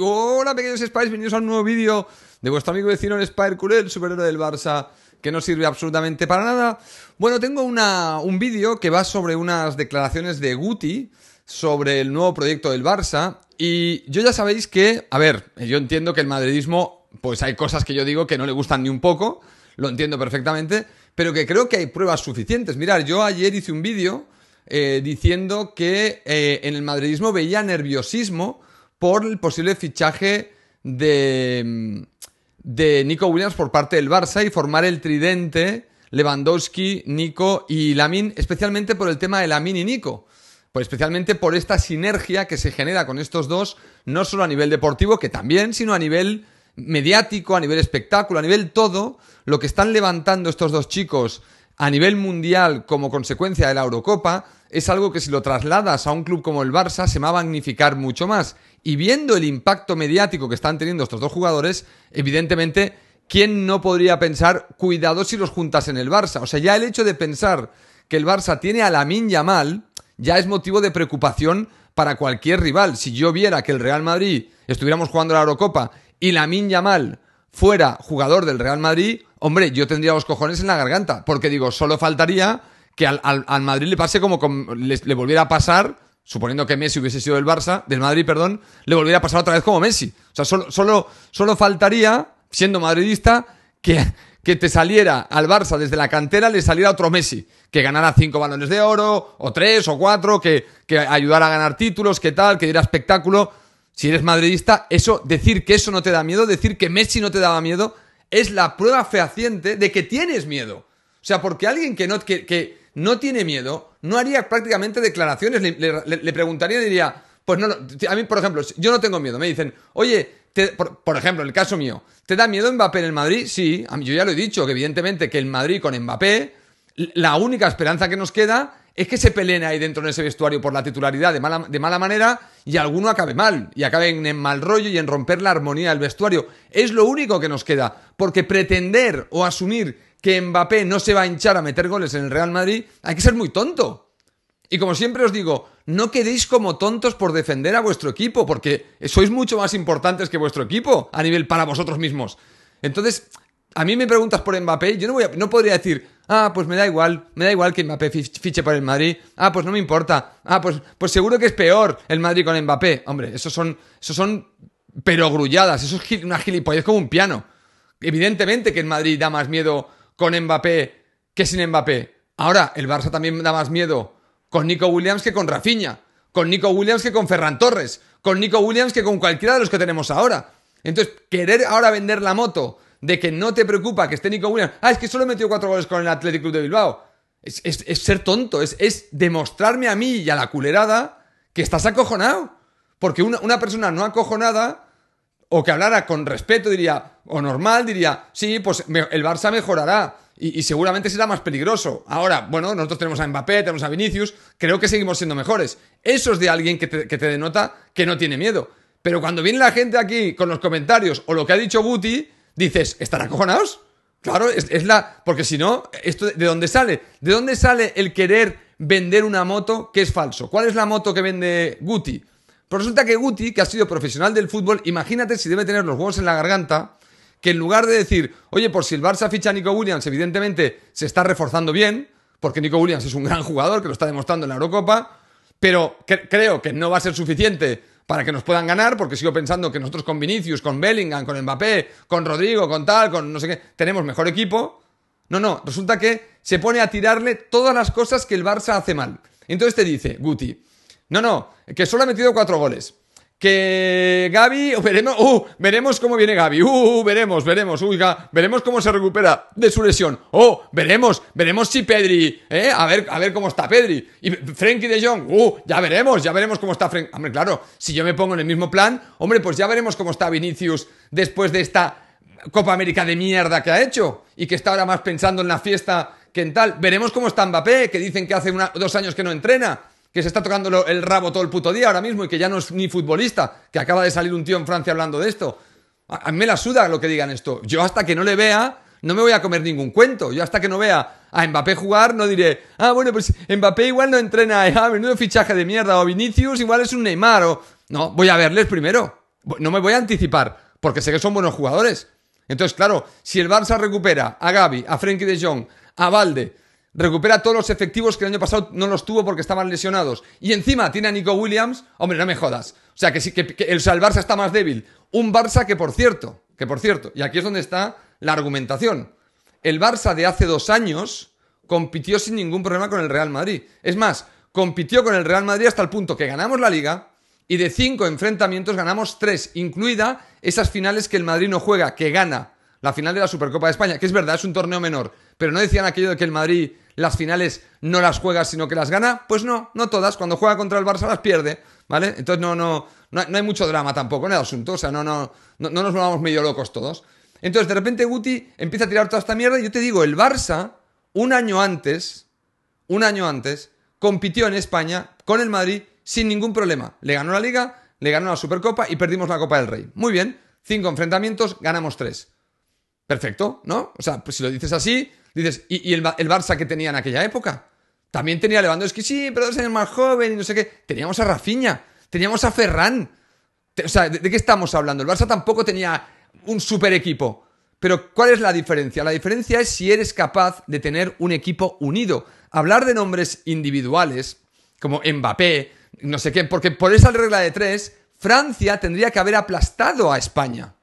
Hola pequeños Spies, bienvenidos a un nuevo vídeo de vuestro amigo vecino el Spire el superhéroe del Barça, que no sirve absolutamente para nada. Bueno, tengo un vídeo que va sobre unas declaraciones de Guti sobre el nuevo proyecto del Barça y yo ya sabéis que, a ver, yo entiendo que el madridismo, pues hay cosas que yo digo que no le gustan ni un poco, lo entiendo perfectamente, pero que creo que hay pruebas suficientes. Mirad, yo ayer hice un vídeo eh, diciendo que eh, en el madridismo veía nerviosismo por el posible fichaje de, mm, de Nico Williams por parte del Barça y formar el tridente Lewandowski, Nico y Lamin, especialmente por el tema de Lamin y Nico. Pues especialmente por esta sinergia que se genera con estos dos, no solo a nivel deportivo, que también, sino a nivel mediático, a nivel espectáculo, a nivel todo, lo que están levantando estos dos chicos a nivel mundial como consecuencia de la Eurocopa es algo que si lo trasladas a un club como el Barça se va a magnificar mucho más. Y viendo el impacto mediático que están teniendo estos dos jugadores, evidentemente, ¿quién no podría pensar, cuidado si los juntas en el Barça? O sea, ya el hecho de pensar que el Barça tiene a Lamin mal, ya es motivo de preocupación para cualquier rival. Si yo viera que el Real Madrid estuviéramos jugando la Eurocopa y Lamin mal fuera jugador del Real Madrid, Hombre, yo tendría los cojones en la garganta, porque digo, solo faltaría que al, al, Madrid le pase como le, volviera a pasar, suponiendo que Messi hubiese sido del Barça, del Madrid, perdón, le volviera a pasar otra vez como Messi. O sea, solo, solo, solo faltaría, siendo madridista, que, que te saliera al Barça desde la cantera, le saliera otro Messi, que ganara cinco balones de oro, o tres, o cuatro, que, que ayudara a ganar títulos, que tal, que diera espectáculo. Si eres madridista, eso, decir que eso no te da miedo, decir que Messi no te daba miedo, es la prueba fehaciente de que tienes miedo. O sea, porque alguien que no, no tiene miedo no haría prácticamente declaraciones, le, preguntaría y diría, pues no, a mí, por ejemplo, yo no tengo miedo. Me dicen, oye, por, por, ejemplo, el caso mío, ¿te da miedo Mbappé en el Madrid? Sí, a mí, yo ya lo he dicho, que evidentemente que el Madrid con Mbappé, la única esperanza que nos queda es que se peleen ahí dentro en ese vestuario por la titularidad de mala, manera y alguno acabe mal, y acabe en, mal rollo y en romper la armonía del vestuario. Es lo único que nos queda, porque pretender o asumir que Mbappé no se va a hinchar a meter goles en el Real Madrid, hay que ser muy tonto. Y como siempre os digo, no quedéis como tontos por defender a vuestro equipo, porque sois mucho más importantes que vuestro equipo a nivel para vosotros mismos. Entonces, a mí me preguntas por Mbappé, yo no, voy no podría decir, Ah, pues me da igual, me da igual que Mbappé fiche por el Madrid. Ah, pues no me importa. Ah, pues, pues seguro que es peor el Madrid con Mbappé. Hombre, esos son, esos son perogrulladas, eso es una gilipollez como un piano. Evidentemente que el Madrid da más miedo con Mbappé que sin Mbappé. Ahora, el Barça también da más miedo con Nico Williams que con Rafinha, con Nico Williams que con Ferran Torres, con Nico Williams que con cualquiera de los que tenemos ahora. Entonces, querer ahora vender la moto de que no te preocupa que esté Nico Williams. Ah, es que solo metió metido cuatro goles con el Athletic Club de Bilbao. Es, ser tonto, es, demostrarme a mí y a la culerada que estás acojonado. Porque una, persona no acojonada o que hablara con respeto, diría, o normal, diría, sí, pues el Barça mejorará y, seguramente será más peligroso. Ahora, bueno, nosotros tenemos a Mbappé, tenemos a Vinicius, creo que seguimos siendo mejores. Eso es de alguien que te, denota que no tiene miedo. Pero cuando viene la gente aquí con los comentarios o lo que ha dicho Buti dices, ¿están acojonados? Claro, es, la. Porque si no, ¿esto de dónde sale? ¿De dónde sale el querer vender una moto que es falso? ¿Cuál es la moto que vende Guti? Pues resulta que Guti, que ha sido profesional del fútbol, imagínate si debe tener los huevos en la garganta, que en lugar de decir, oye, por si el Barça ficha a Nico Williams, evidentemente se está reforzando bien, porque Nico Williams es un gran jugador que lo está demostrando en la Eurocopa, pero creo que no va a ser suficiente para que nos puedan ganar, porque sigo pensando que nosotros con Vinicius, con Bellingham, con Mbappé, con Rodrigo, con tal, con no sé qué, tenemos mejor equipo. No, no, resulta que se pone a tirarle todas las cosas que el Barça hace mal. Entonces te dice, Guti, no, no, que solo ha metido cuatro goles. Que Gaby, oh, veremos, uh, veremos cómo viene Gaby, uh, uh veremos, veremos, uy, veremos cómo se recupera de su lesión, oh, veremos, veremos si Pedri, eh, a ver, a ver cómo está Pedri, y Frenkie de Jong, uh, ya veremos, ya veremos cómo está Frenkie, hombre, claro, si yo me pongo en el mismo plan, hombre, pues ya veremos cómo está Vinicius después de esta Copa América de mierda que ha hecho, y que está ahora más pensando en la fiesta que en tal, veremos cómo está Mbappé, que dicen que hace dos años que no entrena, que se está tocando el rabo todo el puto día ahora mismo y que ya no es ni futbolista, que acaba de salir un tío en Francia hablando de esto. A, mí me la suda lo que digan esto. Yo hasta que no le vea, no me voy a comer ningún cuento. Yo hasta que no vea a Mbappé jugar, no diré, ah, bueno, pues Mbappé igual no entrena, ah, menudo fichaje de mierda, o Vinicius igual es un Neymar, No, voy a verles primero. No me voy a anticipar, porque sé que son buenos jugadores. Entonces, claro, si el Barça recupera a Gaby, a Frenkie de Jong, a Valde, recupera todos los efectivos que el año pasado no los tuvo porque estaban lesionados. Y encima tiene a Nico Williams. Hombre, no me jodas. O sea, que, sí, que, el, Barça está más débil. Un Barça que, por cierto, que por cierto, y aquí es donde está la argumentación. El Barça de hace dos años compitió sin ningún problema con el Real Madrid. Es más, compitió con el Real Madrid hasta el punto que ganamos la liga y de cinco enfrentamientos ganamos tres, incluida esas finales que el Madrid no juega, que gana la final de la Supercopa de España, que es verdad, es un torneo menor, pero no decían aquello de que el Madrid las finales no las juega, sino que las gana. Pues no, no todas. Cuando juega contra el Barça las pierde, ¿vale? Entonces no, no, no, hay mucho drama tampoco en el asunto. O sea, no, no, no, nos volvamos medio locos todos. Entonces, de repente Guti empieza a tirar toda esta mierda. Y yo te digo, el Barça, un año antes, un año antes, compitió en España con el Madrid sin ningún problema. Le ganó la Liga, le ganó la Supercopa y perdimos la Copa del Rey. Muy bien, cinco enfrentamientos, ganamos tres. Perfecto, ¿no? O sea, pues si lo dices así, Dices, ¿y, el, Barça que tenía en aquella época? También tenía a Lewandowski, sí, pero es el más joven y no sé qué. Teníamos a rafiña teníamos a Ferran. O sea, ¿de, ¿de qué estamos hablando? El Barça tampoco tenía un super equipo. Pero ¿cuál es la diferencia? La diferencia es si eres capaz de tener un equipo unido. Hablar de nombres individuales, como Mbappé, no sé qué, porque por esa regla de tres, Francia tendría que haber aplastado a España.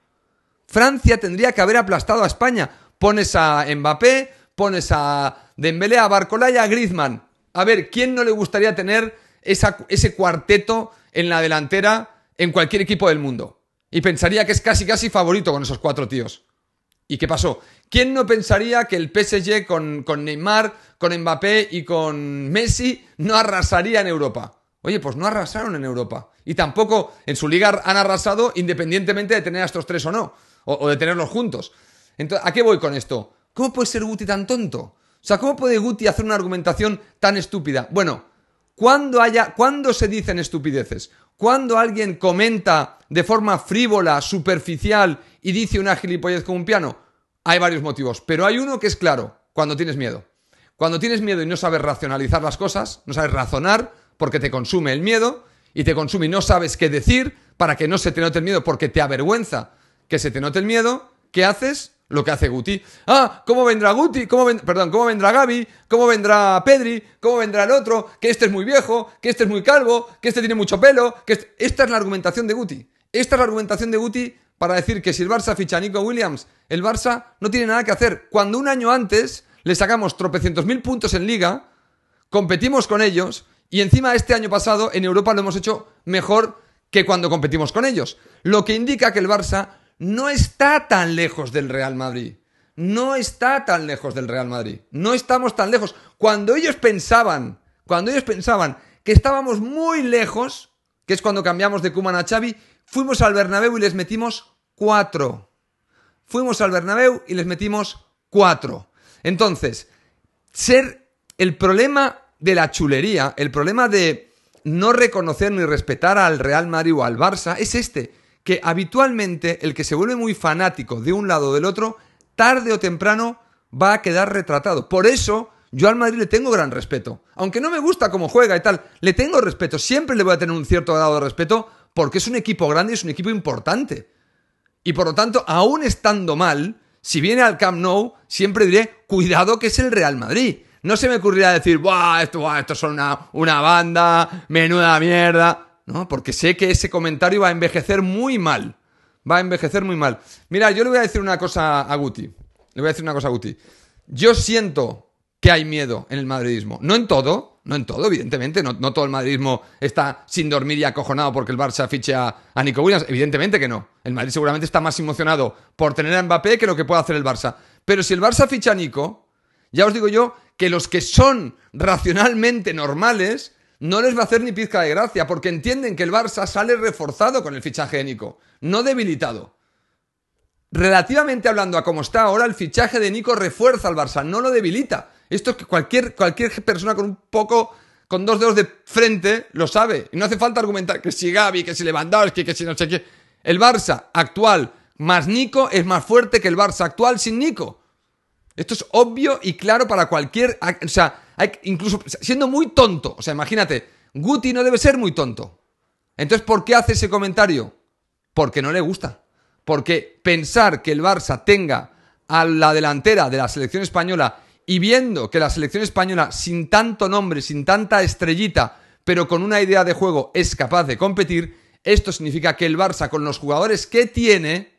Francia tendría que haber aplastado a España. Pones a Mbappé, pones a Dembélé, a Barcola a Griezmann. A ver, ¿quién no le gustaría tener ese cuarteto en la delantera en cualquier equipo del mundo? Y pensaría que es casi casi favorito con esos cuatro tíos. ¿Y qué pasó? ¿Quién no pensaría que el PSG con, Neymar, con Mbappé y con Messi no arrasaría en Europa? Oye, pues no arrasaron en Europa. Y tampoco en su liga han arrasado independientemente de tener a estos tres o no, o de tenerlos juntos. Entonces, ¿a qué voy con esto? ¿Cómo puede ser Guti tan tonto? O sea, ¿cómo puede Guti hacer una argumentación tan estúpida? Bueno, cuando haya, cuando se dicen estupideces? Cuando alguien comenta de forma frívola, superficial y dice una gilipollez con un piano? Hay varios motivos, pero hay uno que es claro, cuando tienes miedo. Cuando tienes miedo y no sabes racionalizar las cosas, no sabes razonar porque te consume el miedo y te consume y no sabes qué decir para que no se te note el miedo porque te avergüenza que se te note el miedo, ¿qué haces? lo que hace Guti. Ah, ¿cómo vendrá Guti? ¿Cómo Perdón, ¿cómo vendrá Gaby? ¿Cómo vendrá Pedri? ¿Cómo vendrá el otro? Que este es muy viejo, que este es muy calvo, que este tiene mucho pelo. Que este-, Esta es la argumentación de Guti. Esta es la argumentación de Guti para decir que si el Barça ficha a Nico Williams, el Barça no tiene nada que hacer. Cuando un año antes le sacamos tropecientos mil puntos en liga, competimos con ellos y encima este año pasado en Europa lo hemos hecho mejor que cuando competimos con ellos. Lo que indica que el Barça no está tan lejos del Real Madrid. No está tan lejos del Real Madrid. No estamos tan lejos. Cuando ellos pensaban, cuando ellos pensaban que estábamos muy lejos, que es cuando cambiamos de Cuman a Xavi, fuimos al Bernabéu y les metimos cuatro. Fuimos al Bernabéu y les metimos cuatro. Entonces, ser el problema de la chulería, el problema de no reconocer ni respetar al Real Madrid o al Barça es este que habitualmente el que se vuelve muy fanático de un lado o del otro, tarde o temprano va a quedar retratado. Por eso yo al Madrid le tengo gran respeto. Aunque no me gusta cómo juega y tal, le tengo respeto. Siempre le voy a tener un cierto grado de respeto porque es un equipo grande y es un equipo importante. Y por lo tanto, aún estando mal, si viene al Camp Nou, siempre diré, cuidado que es el Real Madrid. No se me ocurrirá decir, ¡buah! Esto, esto son una, una banda, menuda mierda. ¿no? Porque sé que ese comentario va a envejecer muy mal. Va a envejecer muy mal. Mira, yo le voy a decir una cosa a Guti. Le voy a decir una cosa a Guti. Yo siento que hay miedo en el madridismo. No en todo, no en todo, evidentemente. No, todo el madridismo está sin dormir y acojonado porque el Barça fiche a, Nico Williams. Evidentemente que no. El Madrid seguramente está más emocionado por tener a Mbappé que lo que pueda hacer el Barça. Pero si el Barça ficha a Nico, ya os digo yo que los que son racionalmente normales no les va a hacer ni pizca de gracia, porque entienden que el Barça sale reforzado con el fichaje de Nico, no debilitado. Relativamente hablando a cómo está ahora, el fichaje de Nico refuerza al Barça, no lo debilita. Esto es que cualquier, cualquier persona con un poco, con dos dedos de frente, lo sabe. Y no hace falta argumentar que si Gaby, que si Lewandowski, que si no sé qué. El Barça actual más Nico es más fuerte que el Barça actual sin Nico. Esto es obvio y claro para cualquier... O sea, incluso siendo muy tonto. O sea, imagínate, Guti no debe ser muy tonto. Entonces, ¿por qué hace ese comentario? Porque no le gusta. Porque pensar que el Barça tenga a la delantera de la selección española y viendo que la selección española, sin tanto nombre, sin tanta estrellita, pero con una idea de juego, es capaz de competir, esto significa que el Barça, con los jugadores que tiene,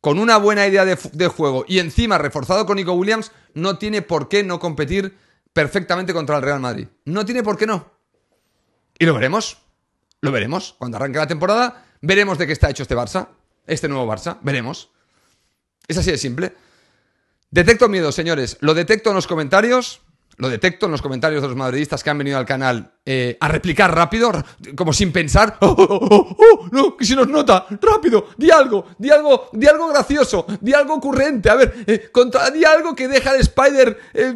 con una buena idea de, juego y encima reforzado con Nico Williams, no tiene por qué no competir perfectamente contra el Real Madrid. No tiene por qué no. Y lo veremos. Lo veremos. Cuando arranque la temporada, veremos de qué está hecho este Barça. Este nuevo Barça. Veremos. Es así de simple. Detecto miedo, señores. Lo detecto en los comentarios lo detecto en los comentarios de los madridistas que han venido al canal eh, a replicar rápido, como sin pensar. Oh oh, ¡Oh, oh, oh, no! ¡Que se nos nota! ¡Rápido! ¡Di algo! ¡Di algo! ¡Di algo gracioso! ¡Di algo ocurrente! A ver, eh, contra, di algo que deja al Spider eh,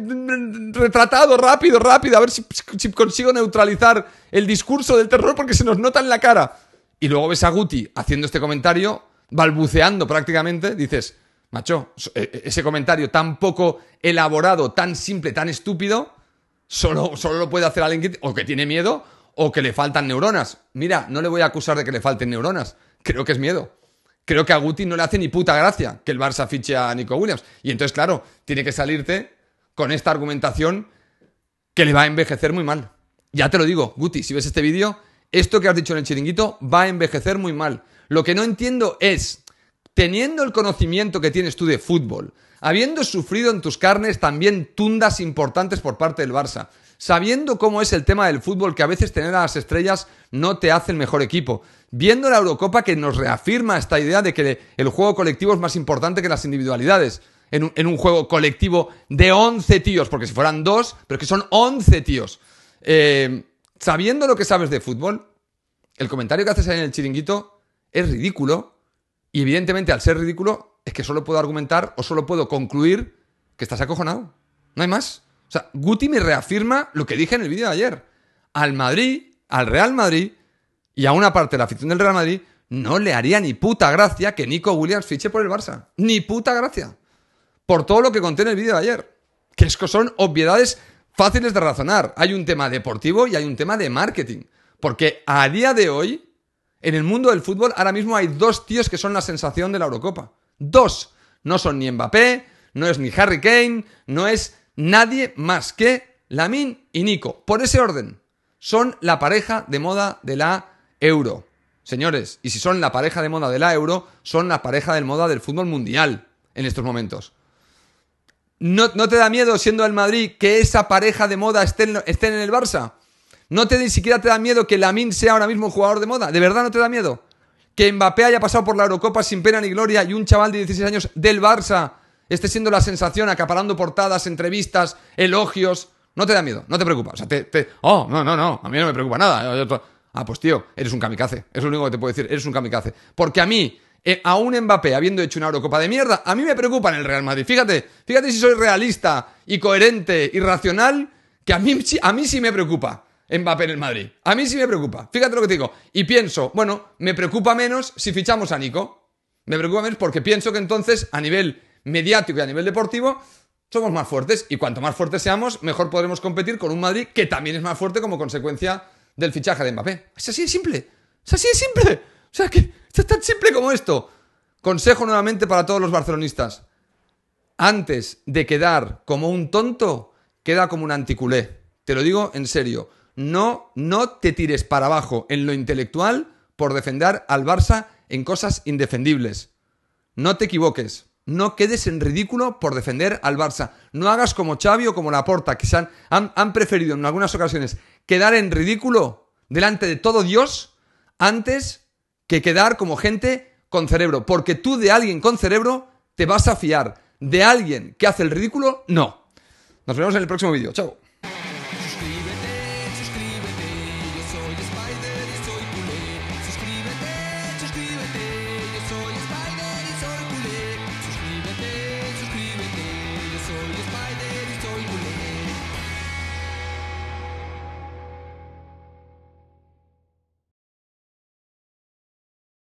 retratado rápido, rápido. A ver si consigo neutralizar el discurso del terror porque se nos nota en la cara. Y luego ves a Guti haciendo este comentario, balbuceando prácticamente. Dices, Macho, e, e, ese comentario tan poco elaborado, tan simple, tan estúpido, solo, solo lo puede hacer alguien que, o que tiene miedo o que le faltan neuronas. Mira, no le voy a acusar de que le falten neuronas. Creo que es miedo. Creo que a Guti no le hace ni puta gracia que el Barça fiche a Nico Williams. Y entonces, claro, tiene que salirte con esta argumentación que le va a envejecer muy mal. Ya te lo digo, Guti, si ves este vídeo, esto que has dicho en el chiringuito va a envejecer muy mal. Lo que no entiendo es teniendo el conocimiento que tienes tú de fútbol, habiendo sufrido en tus carnes también tundas importantes por parte del Barça, sabiendo cómo es el tema del fútbol, que a veces tener a las estrellas no te hace el mejor equipo, viendo la Eurocopa que nos reafirma esta idea de que el juego colectivo es más importante que las individualidades. En un, juego colectivo de 11 tíos, porque si fueran dos, pero que son 11 tíos. Eh, sabiendo lo que sabes de fútbol, el comentario que haces ahí en el chiringuito es ridículo y evidentemente, al ser ridículo, es que solo puedo argumentar o solo puedo concluir que estás acojonado. No hay más. O sea, Guti me reafirma lo que dije en el vídeo de ayer. Al Madrid, al Real Madrid y a una parte de la afición del Real Madrid, no le haría ni puta gracia que Nico Williams fiche por el Barça. Ni puta gracia. Por todo lo que conté en el vídeo de ayer. Que es que son obviedades fáciles de razonar. Hay un tema deportivo y hay un tema de marketing. Porque a día de hoy, en el mundo del fútbol ahora mismo hay dos tíos que son la sensación de la Eurocopa. Dos. No son ni Mbappé, no es ni Harry Kane, no es nadie más que Lamin y Nico. Por ese orden. Son la pareja de moda de la Euro. Señores, y si son la pareja de moda de la Euro, son la pareja de moda del fútbol mundial en estos momentos. ¿No, te da miedo siendo el Madrid que esa pareja de moda estén esté en el Barça? No te ni siquiera te da miedo que Lamin sea ahora mismo un jugador de moda. ¿De verdad no te da miedo? Que Mbappé haya pasado por la Eurocopa sin pena ni gloria y un chaval de 16 años del Barça esté siendo la sensación, acaparando portadas, entrevistas, elogios. No te da miedo, no te preocupa. O sea, te, Oh, no, no, no, a mí no me preocupa nada. Ah, pues tío, eres un kamikaze. Es lo único que te puedo decir, eres un kamikaze. Porque a mí, eh, a un Mbappé habiendo hecho una Eurocopa de mierda, a mí me preocupa en el Real Madrid. Fíjate, fíjate si soy realista y coherente y racional, que a mí, a mí sí me preocupa. Mbappé en el Madrid. A mí sí me preocupa. Fíjate lo que te digo. Y pienso, bueno, me preocupa menos si fichamos a Nico. Me preocupa menos porque pienso que entonces, a nivel mediático y a nivel deportivo, somos más fuertes. Y cuanto más fuertes seamos, mejor podremos competir con un Madrid que también es más fuerte como consecuencia del fichaje de Mbappé. Es así de simple. Es así de simple. O sea, que es tan simple como esto. Consejo nuevamente para todos los barcelonistas. Antes de quedar como un tonto, queda como un anticulé. Te lo digo en serio no, no te tires para abajo en lo intelectual por defender al Barça en cosas indefendibles. No te equivoques. No quedes en ridículo por defender al Barça. No hagas como Xavi o como Laporta, que se han, han preferido en algunas ocasiones quedar en ridículo delante de todo Dios antes que quedar como gente con cerebro. Porque tú de alguien con cerebro te vas a fiar. De alguien que hace el ridículo, no. Nos vemos en el próximo vídeo. Chao.